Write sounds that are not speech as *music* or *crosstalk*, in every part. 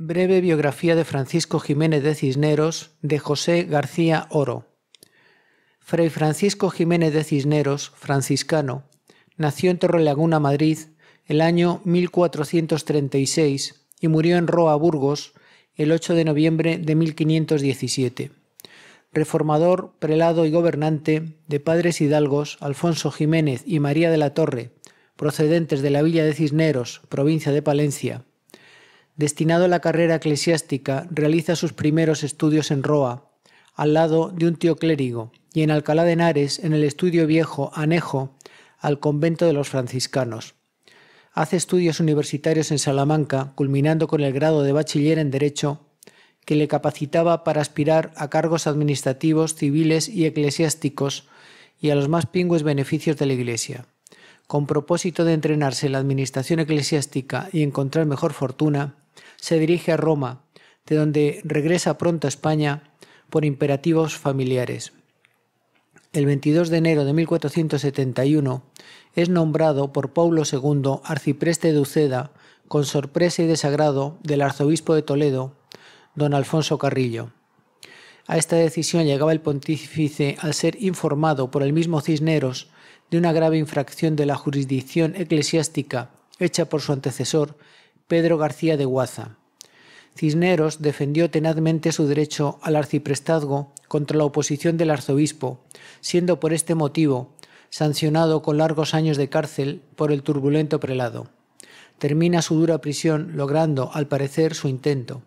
Breve biografía de Francisco Jiménez de Cisneros de José García Oro. Fray Francisco Jiménez de Cisneros, franciscano, nació en Torrelaguna, Madrid, el año 1436 y murió en Roa, Burgos, el 8 de noviembre de 1517. Reformador, prelado y gobernante de padres hidalgos Alfonso Jiménez y María de la Torre, procedentes de la villa de Cisneros, provincia de Palencia, destinado a la carrera eclesiástica, realiza sus primeros estudios en Roa, al lado de un tío clérigo, y en Alcalá de Henares, en el estudio viejo anejo al convento de los franciscanos. Hace estudios universitarios en Salamanca, culminando con el grado de bachiller en Derecho, que le capacitaba para aspirar a cargos administrativos, civiles y eclesiásticos y a los más pingües beneficios de la Iglesia con propósito de entrenarse en la administración eclesiástica y encontrar mejor fortuna, se dirige a Roma, de donde regresa pronto a España por imperativos familiares. El 22 de enero de 1471 es nombrado por Paulo II arcipreste de Uceda, con sorpresa y desagrado del arzobispo de Toledo, don Alfonso Carrillo. A esta decisión llegaba el pontífice al ser informado por el mismo Cisneros de una grave infracción de la jurisdicción eclesiástica hecha por su antecesor Pedro García de Guaza. Cisneros defendió tenazmente su derecho al arciprestazgo contra la oposición del arzobispo, siendo por este motivo sancionado con largos años de cárcel por el turbulento prelado. Termina su dura prisión logrando, al parecer, su intento.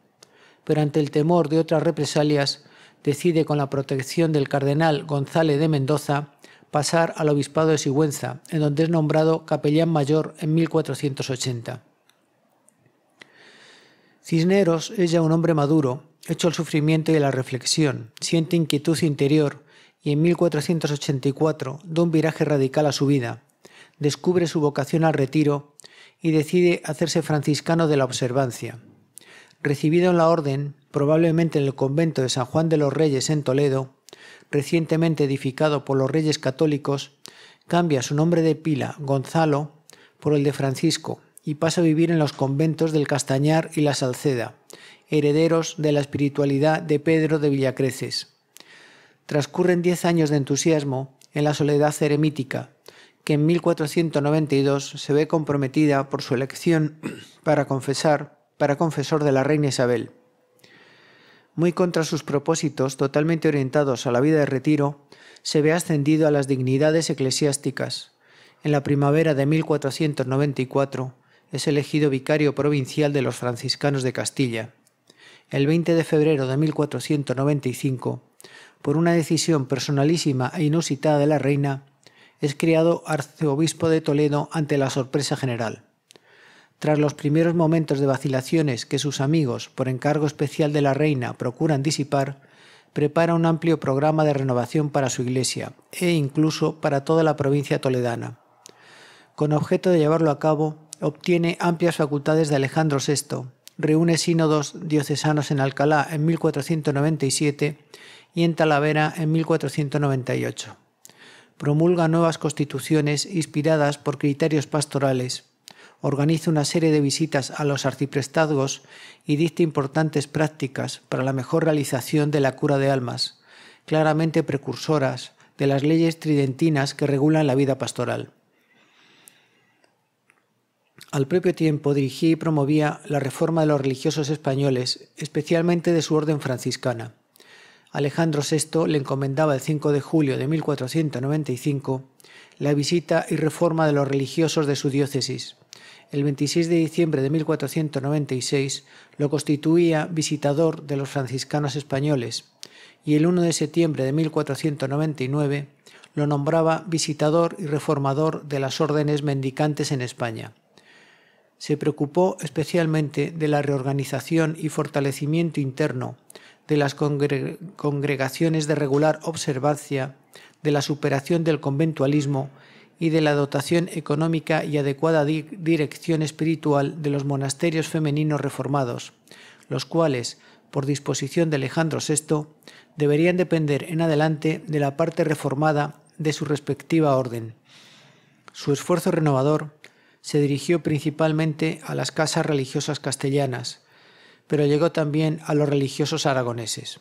Pero ante el temor de otras represalias, decide con la protección del cardenal González de Mendoza pasar al obispado de Sigüenza, en donde es nombrado capellán mayor en 1480. Cisneros es ya un hombre maduro, hecho al sufrimiento y la reflexión, siente inquietud interior y en 1484 da un viraje radical a su vida, descubre su vocación al retiro y decide hacerse franciscano de la observancia. Recibido en la orden, probablemente en el convento de San Juan de los Reyes en Toledo, recientemente edificado por los reyes católicos, cambia su nombre de pila, Gonzalo, por el de Francisco, y pasa a vivir en los conventos del Castañar y la Salceda, herederos de la espiritualidad de Pedro de Villacreces. Transcurren diez años de entusiasmo en la soledad eremítica, que en 1492 se ve comprometida por su elección *clears throat* para confesar para confesor de la reina Isabel. Muy contra sus propósitos, totalmente orientados a la vida de retiro, se ve ascendido a las dignidades eclesiásticas. En la primavera de 1494 es elegido vicario provincial de los franciscanos de Castilla. El 20 de febrero de 1495, por una decisión personalísima e inusitada de la reina, es creado arzobispo de Toledo ante la sorpresa general. Tras los primeros momentos de vacilaciones que sus amigos, por encargo especial de la reina, procuran disipar, prepara un amplio programa de renovación para su iglesia e incluso para toda la provincia toledana. Con objeto de llevarlo a cabo, obtiene amplias facultades de Alejandro VI, reúne sínodos diocesanos en Alcalá en 1497 y en Talavera en 1498. Promulga nuevas constituciones inspiradas por criterios pastorales, organiza una serie de visitas a los arciprestazgos y dicta importantes prácticas para la mejor realización de la cura de almas, claramente precursoras de las leyes tridentinas que regulan la vida pastoral. Al propio tiempo dirigía y promovía la reforma de los religiosos españoles, especialmente de su orden franciscana. Alejandro VI le encomendaba el 5 de julio de 1495 la visita y reforma de los religiosos de su diócesis. El 26 de diciembre de 1496 lo constituía visitador de los franciscanos españoles y el 1 de septiembre de 1499 lo nombraba visitador y reformador de las órdenes mendicantes en España se preocupó especialmente de la reorganización y fortalecimiento interno de las congregaciones de regular observancia, de la superación del conventualismo y de la dotación económica y adecuada dirección espiritual de los monasterios femeninos reformados, los cuales, por disposición de Alejandro VI, deberían depender en adelante de la parte reformada de su respectiva orden. Su esfuerzo renovador se dirigió principalmente a las casas religiosas castellanas, pero llegó también a los religiosos aragoneses.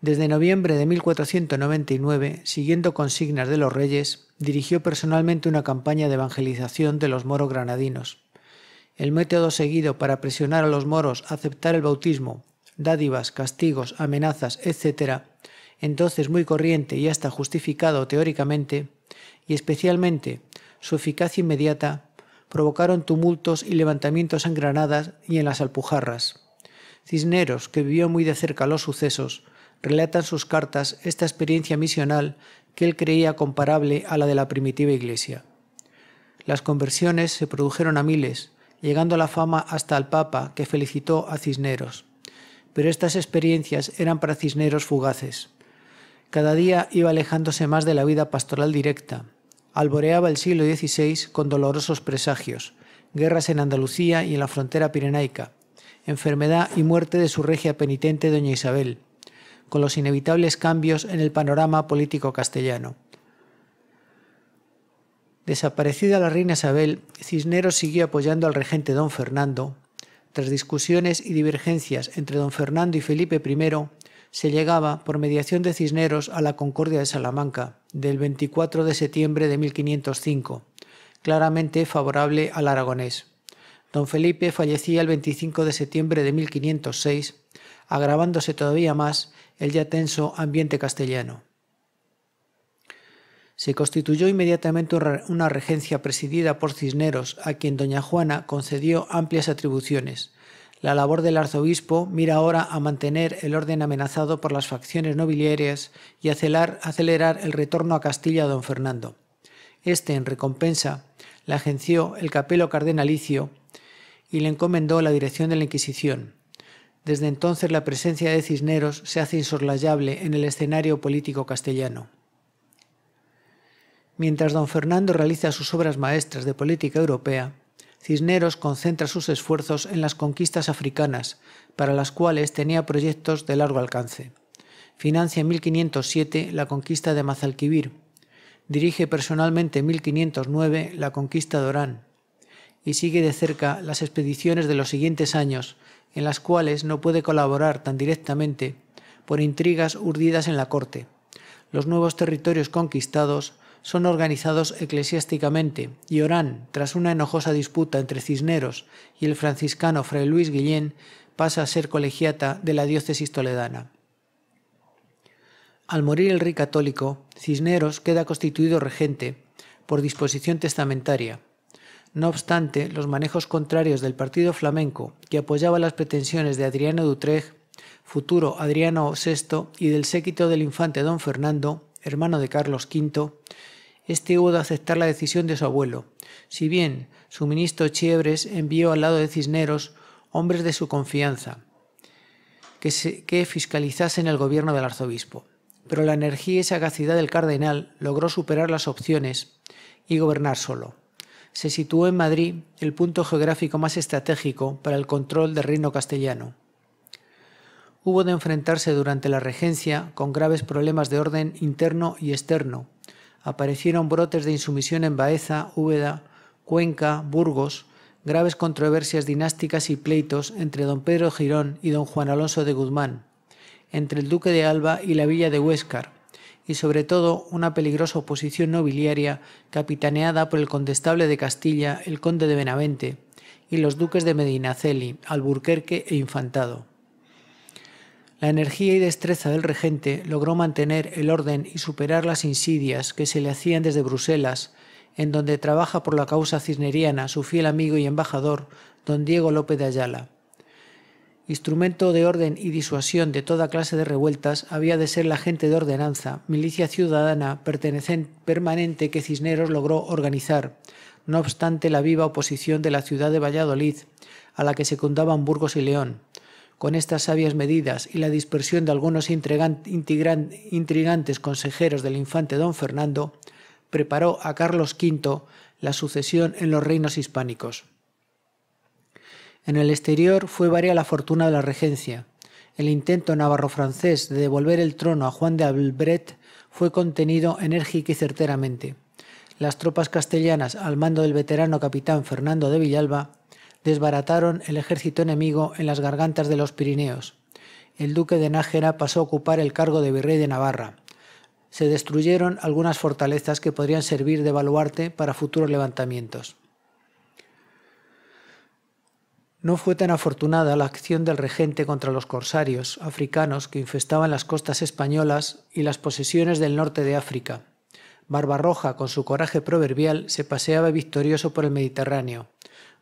Desde noviembre de 1499, siguiendo consignas de los reyes, dirigió personalmente una campaña de evangelización de los moros granadinos. El método seguido para presionar a los moros a aceptar el bautismo, dádivas, castigos, amenazas, etc., entonces muy corriente y hasta justificado teóricamente, y especialmente su eficacia inmediata provocaron tumultos y levantamientos en Granadas y en las Alpujarras. Cisneros, que vivió muy de cerca los sucesos, relata en sus cartas esta experiencia misional que él creía comparable a la de la primitiva Iglesia. Las conversiones se produjeron a miles, llegando a la fama hasta al Papa, que felicitó a Cisneros. Pero estas experiencias eran para Cisneros fugaces. Cada día iba alejándose más de la vida pastoral directa, alboreaba el siglo XVI con dolorosos presagios, guerras en Andalucía y en la frontera pirenaica, enfermedad y muerte de su regia penitente doña Isabel, con los inevitables cambios en el panorama político castellano. Desaparecida la reina Isabel, Cisneros siguió apoyando al regente don Fernando. Tras discusiones y divergencias entre don Fernando y Felipe I, se llegaba, por mediación de Cisneros, a la Concordia de Salamanca, del 24 de septiembre de 1505, claramente favorable al aragonés. Don Felipe fallecía el 25 de septiembre de 1506, agravándose todavía más el ya tenso ambiente castellano. Se constituyó inmediatamente una regencia presidida por Cisneros, a quien doña Juana concedió amplias atribuciones, la labor del arzobispo mira ahora a mantener el orden amenazado por las facciones nobiliarias y acelerar, acelerar el retorno a Castilla a don Fernando. Este, en recompensa, le agenció el capelo cardenalicio y le encomendó la dirección de la Inquisición. Desde entonces la presencia de Cisneros se hace insoslayable en el escenario político castellano. Mientras don Fernando realiza sus obras maestras de política europea, Cisneros concentra sus esfuerzos en las conquistas africanas, para las cuales tenía proyectos de largo alcance. Financia en 1507 la conquista de Mazalquivir. Dirige personalmente en 1509 la conquista de Orán. Y sigue de cerca las expediciones de los siguientes años, en las cuales no puede colaborar tan directamente por intrigas urdidas en la corte. Los nuevos territorios conquistados son organizados eclesiásticamente y Orán, tras una enojosa disputa entre Cisneros y el franciscano Fray Luis Guillén, pasa a ser colegiata de la diócesis toledana. Al morir el rey católico, Cisneros queda constituido regente por disposición testamentaria. No obstante, los manejos contrarios del partido flamenco, que apoyaba las pretensiones de Adriano Dutrecht futuro Adriano VI, y del séquito del infante don Fernando, hermano de Carlos V, este hubo de aceptar la decisión de su abuelo. Si bien su ministro Chiebres envió al lado de Cisneros hombres de su confianza que, que fiscalizasen el gobierno del arzobispo. Pero la energía y sagacidad del cardenal logró superar las opciones y gobernar solo. Se situó en Madrid el punto geográfico más estratégico para el control del reino castellano. Hubo de enfrentarse durante la regencia con graves problemas de orden interno y externo, aparecieron brotes de insumisión en Baeza, Úbeda, Cuenca, Burgos, graves controversias dinásticas y pleitos entre don Pedro Girón y don Juan Alonso de Guzmán, entre el duque de Alba y la villa de Huéscar, y sobre todo una peligrosa oposición nobiliaria capitaneada por el condestable de Castilla, el conde de Benavente, y los duques de Medinaceli, Alburquerque e Infantado. La energía y destreza del regente logró mantener el orden y superar las insidias que se le hacían desde Bruselas, en donde trabaja por la causa cisneriana su fiel amigo y embajador, don Diego López de Ayala. Instrumento de orden y disuasión de toda clase de revueltas había de ser la gente de ordenanza, milicia ciudadana permanente que Cisneros logró organizar, no obstante la viva oposición de la ciudad de Valladolid, a la que secundaban Burgos y León. Con estas sabias medidas y la dispersión de algunos intrigantes consejeros del infante don Fernando, preparó a Carlos V la sucesión en los reinos hispánicos. En el exterior fue varia la fortuna de la regencia. El intento navarro-francés de devolver el trono a Juan de Albrecht fue contenido enérgica y certeramente. Las tropas castellanas, al mando del veterano capitán Fernando de Villalba, desbarataron el ejército enemigo en las gargantas de los Pirineos. El duque de Nájera pasó a ocupar el cargo de virrey de Navarra. Se destruyeron algunas fortalezas que podrían servir de baluarte para futuros levantamientos. No fue tan afortunada la acción del regente contra los corsarios africanos que infestaban las costas españolas y las posesiones del norte de África. Barbarroja, con su coraje proverbial, se paseaba victorioso por el Mediterráneo.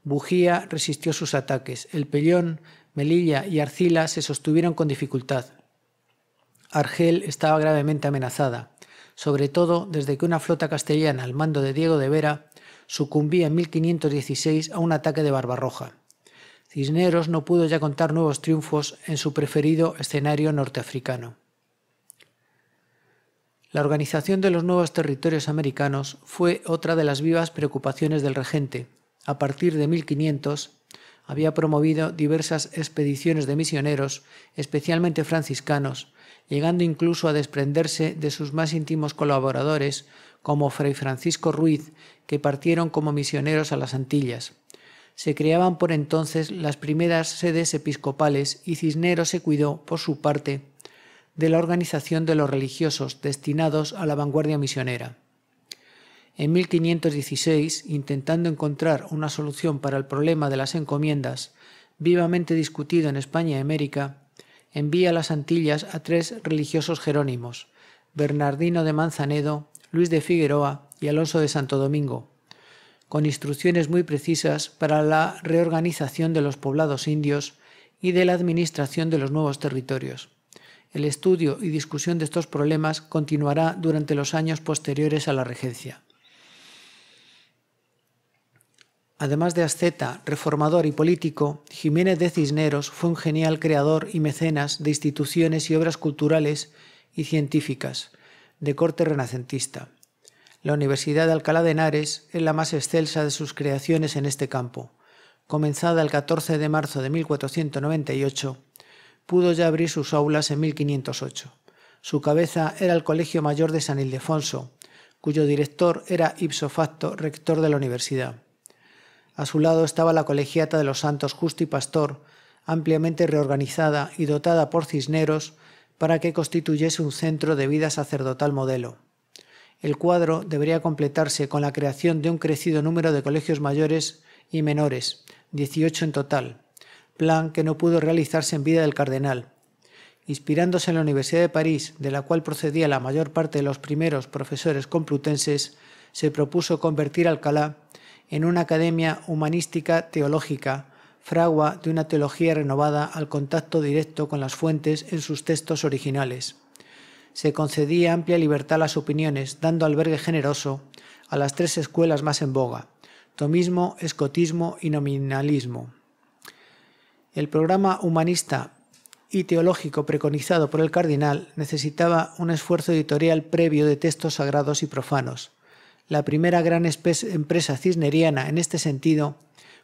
Bujía resistió sus ataques. El Pellón, Melilla y Arcila se sostuvieron con dificultad. Argel estaba gravemente amenazada, sobre todo desde que una flota castellana al mando de Diego de Vera sucumbía en 1516 a un ataque de Barbarroja. Cisneros no pudo ya contar nuevos triunfos en su preferido escenario norteafricano. La organización de los nuevos territorios americanos fue otra de las vivas preocupaciones del regente, a partir de 1500, había promovido diversas expediciones de misioneros, especialmente franciscanos, llegando incluso a desprenderse de sus más íntimos colaboradores, como Fray Francisco Ruiz, que partieron como misioneros a las Antillas. Se creaban por entonces las primeras sedes episcopales y Cisneros se cuidó, por su parte, de la organización de los religiosos destinados a la vanguardia misionera. En 1516, intentando encontrar una solución para el problema de las encomiendas, vivamente discutido en España y América, envía a las Antillas a tres religiosos jerónimos, Bernardino de Manzanedo, Luis de Figueroa y Alonso de Santo Domingo, con instrucciones muy precisas para la reorganización de los poblados indios y de la administración de los nuevos territorios. El estudio y discusión de estos problemas continuará durante los años posteriores a la regencia. Además de asceta, reformador y político, Jiménez de Cisneros fue un genial creador y mecenas de instituciones y obras culturales y científicas, de corte renacentista. La Universidad de Alcalá de Henares es la más excelsa de sus creaciones en este campo. Comenzada el 14 de marzo de 1498, pudo ya abrir sus aulas en 1508. Su cabeza era el Colegio Mayor de San Ildefonso, cuyo director era ipso facto rector de la universidad. A su lado estaba la colegiata de los santos Justo y Pastor, ampliamente reorganizada y dotada por Cisneros para que constituyese un centro de vida sacerdotal modelo. El cuadro debería completarse con la creación de un crecido número de colegios mayores y menores, 18 en total, plan que no pudo realizarse en vida del cardenal. Inspirándose en la Universidad de París, de la cual procedía la mayor parte de los primeros profesores complutenses, se propuso convertir Alcalá en una academia humanística teológica, fragua de una teología renovada al contacto directo con las fuentes en sus textos originales. Se concedía amplia libertad a las opiniones, dando albergue generoso a las tres escuelas más en boga, tomismo, escotismo y nominalismo. El programa humanista y teológico preconizado por el cardinal necesitaba un esfuerzo editorial previo de textos sagrados y profanos. La primera gran empresa cisneriana en este sentido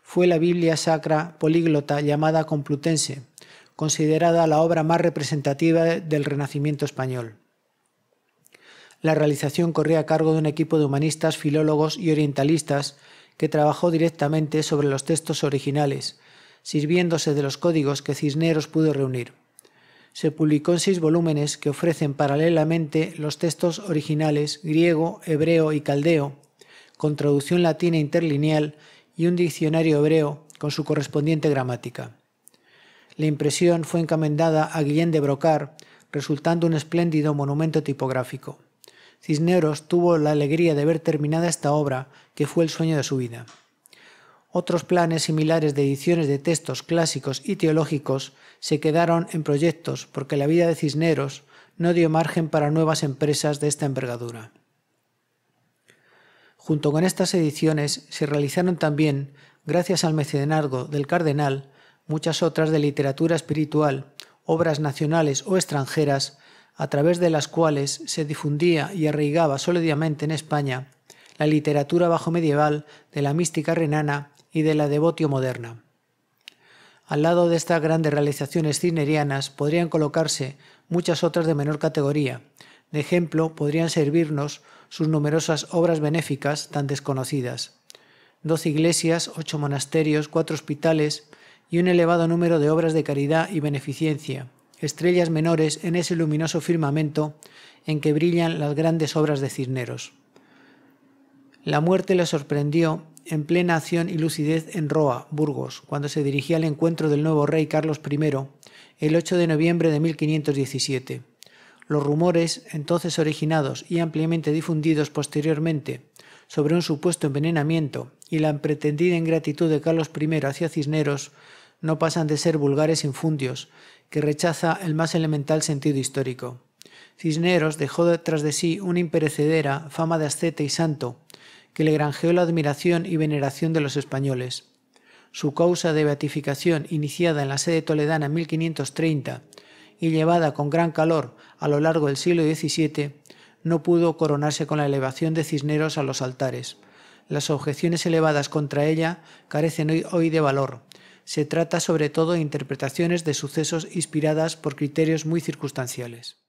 fue la Biblia Sacra Políglota llamada Complutense, considerada la obra más representativa del Renacimiento español. La realización corría a cargo de un equipo de humanistas, filólogos y orientalistas que trabajó directamente sobre los textos originales, sirviéndose de los códigos que Cisneros pudo reunir se publicó en seis volúmenes que ofrecen paralelamente los textos originales griego, hebreo y caldeo, con traducción latina interlineal y un diccionario hebreo con su correspondiente gramática. La impresión fue encamendada a Guillén de Brocar, resultando un espléndido monumento tipográfico. Cisneros tuvo la alegría de ver terminada esta obra, que fue el sueño de su vida. Otros planes similares de ediciones de textos clásicos y teológicos se quedaron en proyectos porque la vida de Cisneros no dio margen para nuevas empresas de esta envergadura. Junto con estas ediciones se realizaron también, gracias al mecenazgo del cardenal, muchas otras de literatura espiritual, obras nacionales o extranjeras, a través de las cuales se difundía y arraigaba sólidamente en España la literatura bajo medieval de la mística renana y de la devotio moderna. Al lado de estas grandes realizaciones cisnerianas podrían colocarse muchas otras de menor categoría. De ejemplo, podrían servirnos sus numerosas obras benéficas tan desconocidas. ...dos iglesias, ocho monasterios, cuatro hospitales y un elevado número de obras de caridad y beneficencia, estrellas menores en ese luminoso firmamento en que brillan las grandes obras de Cisneros. La muerte le sorprendió en plena acción y lucidez en Roa, Burgos, cuando se dirigía al encuentro del nuevo rey Carlos I, el 8 de noviembre de 1517. Los rumores, entonces originados y ampliamente difundidos posteriormente, sobre un supuesto envenenamiento y la pretendida ingratitud de Carlos I hacia Cisneros, no pasan de ser vulgares infundios, que rechaza el más elemental sentido histórico. Cisneros dejó tras de sí una imperecedera fama de asceta y santo, que le granjeó la admiración y veneración de los españoles. Su causa de beatificación, iniciada en la sede toledana en 1530 y llevada con gran calor a lo largo del siglo XVII, no pudo coronarse con la elevación de Cisneros a los altares. Las objeciones elevadas contra ella carecen hoy de valor. Se trata sobre todo de interpretaciones de sucesos inspiradas por criterios muy circunstanciales.